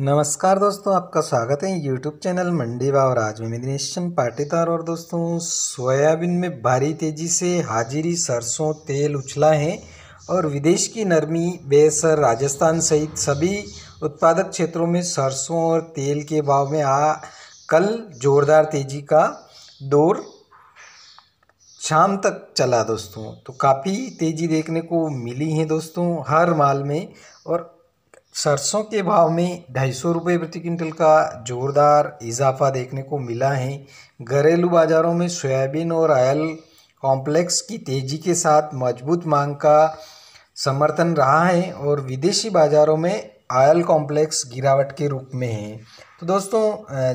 नमस्कार दोस्तों आपका स्वागत है यूट्यूब चैनल मंडी आज में दिनेशन पाटीदार और दोस्तों सोयाबीन में भारी तेजी से हाजिरी सरसों तेल उछला है और विदेश की नरमी बेसर राजस्थान सहित सभी उत्पादक क्षेत्रों में सरसों और तेल के भाव में आ कल जोरदार तेजी का दौर शाम तक चला दोस्तों तो काफ़ी तेज़ी देखने को मिली है दोस्तों हर माल में और सरसों के भाव में ढाई सौ रुपये प्रति क्विंटल का जोरदार इजाफा देखने को मिला है घरेलू बाज़ारों में सोयाबीन और आयल कॉम्प्लेक्स की तेज़ी के साथ मजबूत मांग का समर्थन रहा है और विदेशी बाज़ारों में आयल कॉम्प्लेक्स गिरावट के रूप में है तो दोस्तों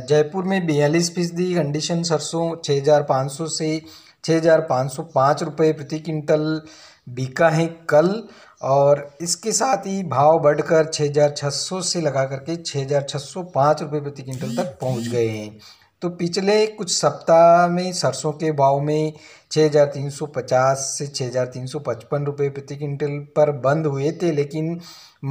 जयपुर में बयालीस फीसदी कंडीशन सरसों छः हज़ार पाँच सौ से छः हज़ार पाँच सौ पाँच रुपये प्रति क्विंटल बिका है कल और इसके साथ ही भाव बढ़कर 6,600 से लगा करके छः हज़ार छः सौ पाँच रुपये प्रति क्विंटल तक पहुंच गए हैं तो पिछले कुछ सप्ताह में सरसों के भाव में 6,350 से 6,355 रुपये प्रति क्विंटल पर बंद हुए थे लेकिन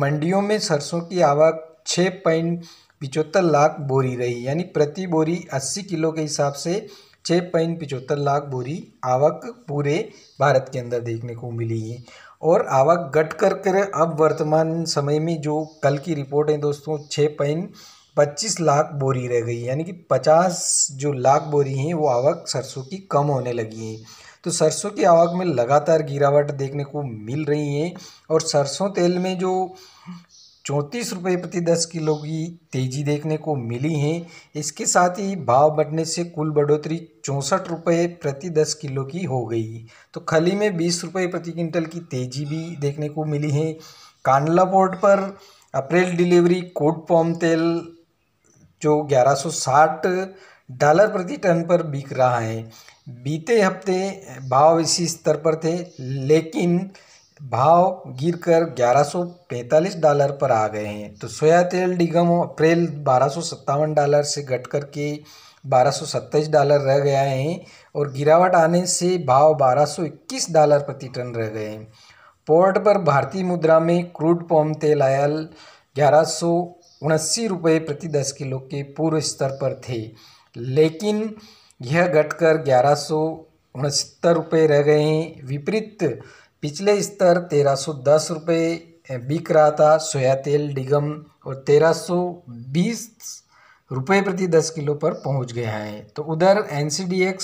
मंडियों में सरसों की आवक छः पॉइंट पिचहत्तर लाख बोरी रही यानी प्रति बोरी 80 किलो के हिसाब से छः पॉइंट पिचहत्तर लाख बोरी आवक पूरे भारत के अंदर देखने को मिली है और आवक घट कर कर अब वर्तमान समय में जो कल की रिपोर्ट है दोस्तों छः पॉइंट पच्चीस लाख बोरी रह गई यानी कि पचास जो लाख बोरी हैं वो आवक सरसों की कम होने लगी है तो सरसों की आवक में लगातार गिरावट देखने को मिल रही है और सरसों तेल में जो चौंतीस रुपये प्रति दस किलो की तेज़ी देखने को मिली है इसके साथ ही भाव बढ़ने से कुल बढ़ोतरी चौंसठ रुपये प्रति दस किलो की हो गई तो खली में बीस रुपये प्रति क्विंटल की तेज़ी भी देखने को मिली है कांडला पोर्ट पर अप्रैल डिलीवरी कोड पॉम तेल जो 1160 डॉलर प्रति टन पर बिक रहा है बीते हफ्ते भाव इसी स्तर पर थे लेकिन भाव गिरकर 1145 डॉलर पर आ गए हैं तो सोया तेल डिगम अप्रैल बारह डॉलर से घट कर के बारह डॉलर रह गया है और गिरावट आने से भाव 1221 डॉलर प्रति टन रह गए हैं पोर्ट पर भारतीय मुद्रा में क्रूड पॉम तेल आयल ग्यारह सौ रुपये प्रति दस किलो के पूर्व स्तर पर थे लेकिन यह घटकर ग्यारह सौ रुपये रह गए हैं विपरीत पिछले स्तर तेरह सौ दस रुपये बिक रहा था सोया तेल डिगम और तेरह सौ बीस रुपये प्रति दस किलो पर पहुंच गया है तो उधर एन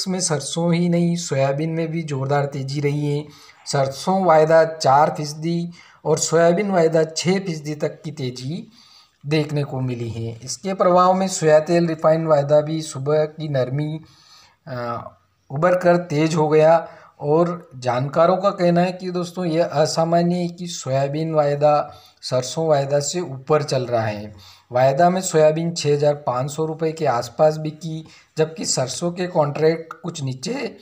में सरसों ही नहीं सोयाबीन में भी जोरदार तेजी रही है सरसों वायदा चार फीसदी और सोयाबीन वायदा छः फीसदी तक की तेजी देखने को मिली है इसके प्रभाव में सोया तेल रिफाइंड वायदा भी सुबह की नरमी उबर कर तेज हो गया और जानकारों का कहना है कि दोस्तों यह असामान्य है कि सोयाबीन वायदा सरसों वायदा से ऊपर चल रहा है वायदा में सोयाबीन छः हज़ार पाँच सौ रुपये के आसपास बिकी जबकि सरसों के कॉन्ट्रैक्ट कुछ नीचे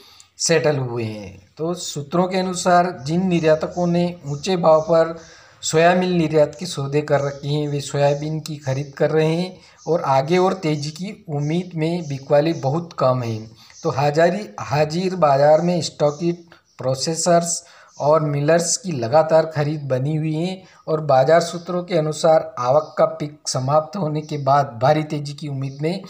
सेटल हुए हैं तो सूत्रों के अनुसार जिन निर्यातकों ने ऊंचे भाव पर सोयाबीन निर्यात की सौदे कर रखी हैं वे सोयाबीन की खरीद कर रहे हैं और आगे और तेज़ी की उम्मीद में बिकवाली बहुत कम है तो हाजारी हाजिर बाज़ार में स्टॉकिट प्रोसेसर्स और मिलर्स की लगातार खरीद बनी हुई है और बाजार सूत्रों के अनुसार आवक का पिक समाप्त होने के बाद भारी तेजी की उम्मीद में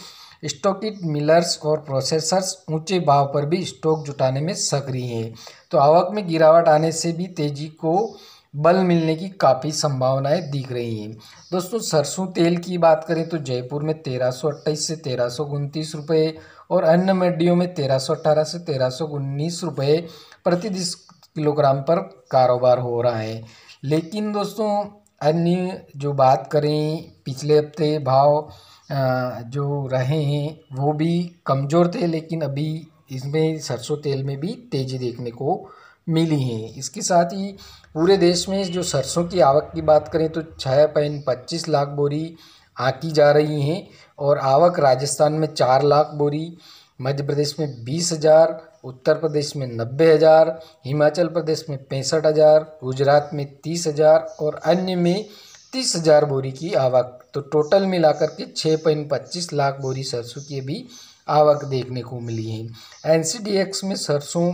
स्टॉकिट मिलर्स और प्रोसेसर्स ऊंचे भाव पर भी स्टॉक जुटाने में सक्रिय हैं तो आवक में गिरावट आने से भी तेजी को बल मिलने की काफ़ी संभावनाएं दिख रही हैं दोस्तों सरसों तेल की बात करें तो जयपुर में तेरह सौ अट्ठाईस से तेरह सौ उनतीस रुपये और अन्य मंडियों में तेरह सौ से तेरह सौ उन्नीस रुपये प्रति दस किलोग्राम पर कारोबार हो रहा है लेकिन दोस्तों अन्य जो बात करें पिछले हफ्ते भाव जो रहे हैं वो भी कमज़ोर थे लेकिन अभी इसमें सरसों तेल में भी तेज़ी देखने को मिली हैं इसके साथ ही पूरे देश में जो सरसों की आवक की बात करें तो छः पॉइंट पच्चीस लाख बोरी आँकी जा रही हैं और आवक राजस्थान में चार लाख बोरी मध्य प्रदेश में बीस हज़ार उत्तर प्रदेश में नब्बे हज़ार हिमाचल प्रदेश में पैंसठ हज़ार गुजरात में तीस हज़ार और अन्य में तीस हज़ार बोरी की आवक तो टोटल मिलाकर के छः पॉइंट पच्चीस लाख बोरी सरसों की भी आवक देखने को मिली है एन में सरसों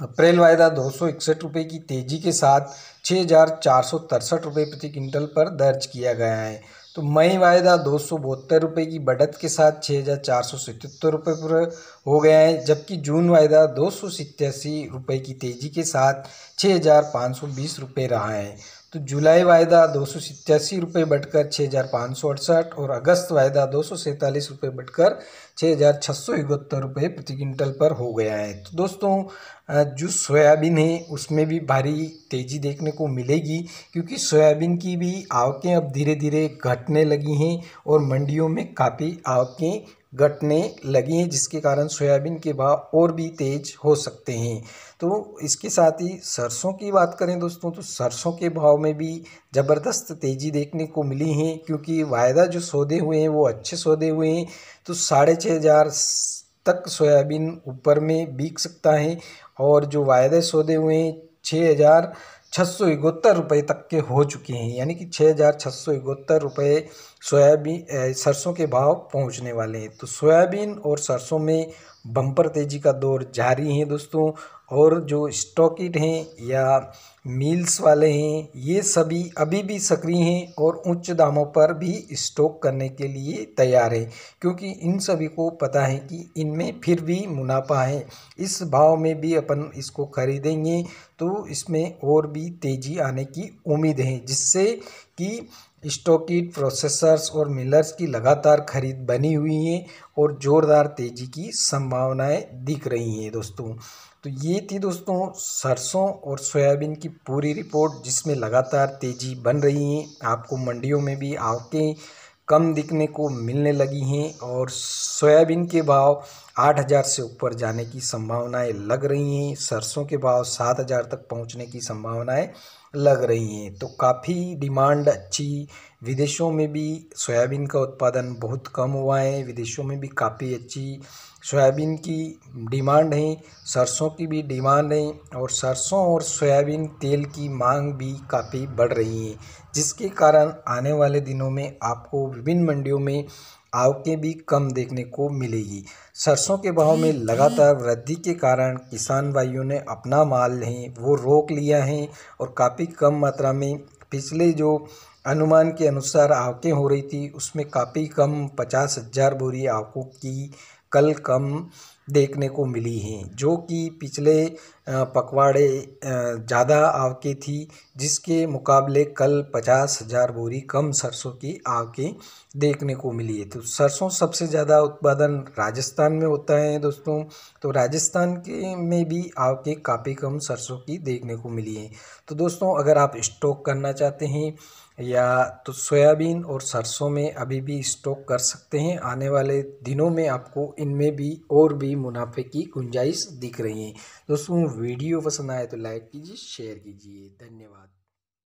अप्रैल वायदा दो सौ इकसठ रुपये की तेज़ी के साथ छः हज़ार चार सौ तिरसठ रुपये प्रति क्विंटल पर दर्ज किया गया है तो मई वायदा दो सौ बहत्तर रुपये की बढ़त के साथ छः हज़ार चार सौ सतहत्तर रुपये पर हो गया है जबकि जून वायदा दो सौ सत्यासी रुपये की तेज़ी के साथ छः हज़ार पाँच सौ बीस रुपये रहा है तो जुलाई वायदा दो सौ सत्यासी रुपये बढ़कर छः हज़ार पाँच सौ अड़सठ और अगस्त वायदा दो सौ सैंतालीस रुपये बढ़कर छः हज़ार छः सौ इकहत्तर रुपये प्रति क्विंटल पर हो गया है तो दोस्तों जो सोयाबीन है उसमें भी भारी तेज़ी देखने को मिलेगी क्योंकि सोयाबीन की भी आवकें अब धीरे धीरे घटने लगी हैं और मंडियों में काफ़ी आवकें घटने लगी हैं जिसके कारण सोयाबीन के भाव और भी तेज़ हो सकते हैं तो इसके साथ ही सरसों की बात करें दोस्तों तो सरसों के भाव में भी ज़बरदस्त तेज़ी देखने को मिली है क्योंकि वायदा जो सौदे हुए हैं वो अच्छे सौदे हुए हैं तो साढ़े छः हज़ार तक सोयाबीन ऊपर में बिक सकता है और जो वायदे सौदे हुए हैं छः हज़ार छः सौ इकहत्तर रुपये तक के हो चुके हैं यानी कि छः हज़ार छः सौ इकहत्तर रुपये सोयाबीन सरसों के भाव पहुंचने वाले हैं तो सोयाबीन और सरसों में बम्पर तेज़ी का दौर जारी है दोस्तों और जो स्टॉकिट हैं या मील्स वाले हैं ये सभी अभी भी सक्रिय हैं और उच्च दामों पर भी स्टॉक करने के लिए तैयार हैं क्योंकि इन सभी को पता है कि इनमें फिर भी मुनाफा है इस भाव में भी अपन इसको खरीदेंगे तो इसमें और भी तेज़ी आने की उम्मीद है जिससे कि स्टॉकिट प्रोसेसर्स और मिलर्स की लगातार खरीद बनी हुई है और ज़ोरदार तेज़ी की संभावनाएं दिख रही हैं दोस्तों तो ये थी दोस्तों सरसों और सोयाबीन की पूरी रिपोर्ट जिसमें लगातार तेज़ी बन रही है आपको मंडियों में भी आवकें कम दिखने को मिलने लगी हैं और सोयाबीन के भाव आठ हज़ार से ऊपर जाने की संभावनाएं लग रही हैं सरसों के भाव सात हज़ार तक पहुंचने की संभावनाएं लग रही हैं तो काफ़ी डिमांड अच्छी विदेशों में भी सोयाबीन का उत्पादन बहुत कम हुआ है विदेशों में भी काफ़ी अच्छी सोयाबीन की डिमांड है सरसों की भी डिमांड है और सरसों और सोयाबीन तेल की मांग भी काफ़ी बढ़ रही है जिसके कारण आने वाले दिनों में आपको विभिन्न मंडियों में आवकें भी कम देखने को मिलेगी सरसों के भाव में लगातार वृद्धि के कारण किसान भाइयों ने अपना माल है वो रोक लिया है और काफ़ी कम मात्रा में पिछले जो अनुमान के अनुसार आवकें हो रही थी उसमें काफ़ी कम पचास हज़ार बोरी आवकों की कल कम देखने को मिली हैं जो कि पिछले पकवाड़े ज़्यादा की थी जिसके मुकाबले कल पचास हज़ार बोरी कम सरसों की के देखने को मिली है तो सरसों सबसे ज़्यादा उत्पादन राजस्थान में होता है दोस्तों तो राजस्थान के में भी के काफ़ी कम सरसों की देखने को मिली है तो दोस्तों अगर आप स्टॉक करना चाहते हैं या तो सोयाबीन और सरसों में अभी भी स्टॉक कर सकते हैं आने वाले दिनों में आपको इनमें भी और भी मुनाफे की गुंजाइश दिख रही है दोस्तों वीडियो पसंद आए तो लाइक कीजिए शेयर कीजिए धन्यवाद